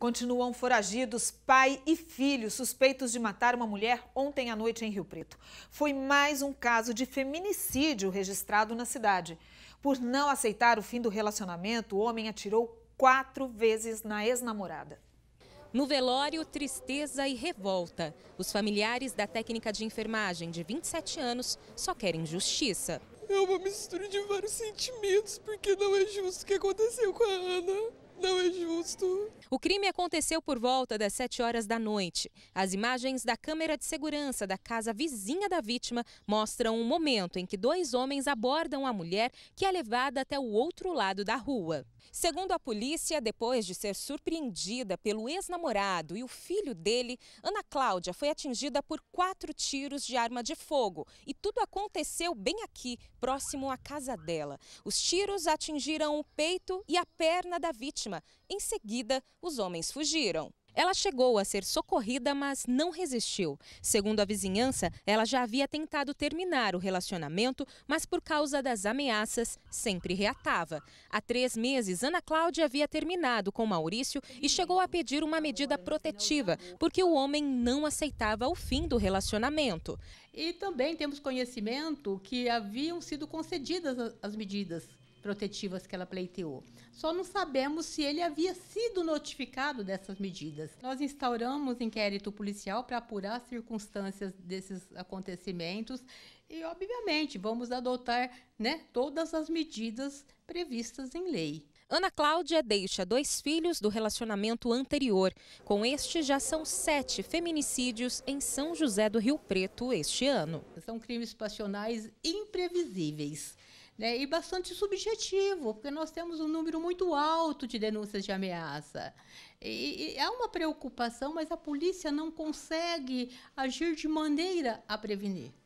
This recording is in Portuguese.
Continuam foragidos pai e filho suspeitos de matar uma mulher ontem à noite em Rio Preto. Foi mais um caso de feminicídio registrado na cidade. Por não aceitar o fim do relacionamento, o homem atirou quatro vezes na ex-namorada. No velório, tristeza e revolta. Os familiares da técnica de enfermagem de 27 anos só querem justiça. É uma mistura de vários sentimentos, porque não é justo o que aconteceu com a Ana. Não é justo. O crime aconteceu por volta das 7 horas da noite. As imagens da câmera de segurança da casa vizinha da vítima mostram um momento em que dois homens abordam a mulher, que é levada até o outro lado da rua. Segundo a polícia, depois de ser surpreendida pelo ex-namorado e o filho dele, Ana Cláudia foi atingida por quatro tiros de arma de fogo. E tudo aconteceu bem aqui, próximo à casa dela. Os tiros atingiram o peito e a perna da vítima vítima. Em seguida, os homens fugiram. Ela chegou a ser socorrida, mas não resistiu. Segundo a vizinhança, ela já havia tentado terminar o relacionamento, mas por causa das ameaças, sempre reatava. Há três meses, Ana Cláudia havia terminado com Maurício e chegou a pedir uma medida protetiva, porque o homem não aceitava o fim do relacionamento. E também temos conhecimento que haviam sido concedidas as medidas protetivas que ela pleiteou. Só não sabemos se ele havia sido notificado dessas medidas. Nós instauramos inquérito policial para apurar as circunstâncias desses acontecimentos e, obviamente, vamos adotar né, todas as medidas previstas em lei. Ana Cláudia deixa dois filhos do relacionamento anterior. Com este, já são sete feminicídios em São José do Rio Preto este ano. São crimes passionais imprevisíveis. Né? E bastante subjetivo, porque nós temos um número muito alto de denúncias de ameaça. E, e é uma preocupação, mas a polícia não consegue agir de maneira a prevenir.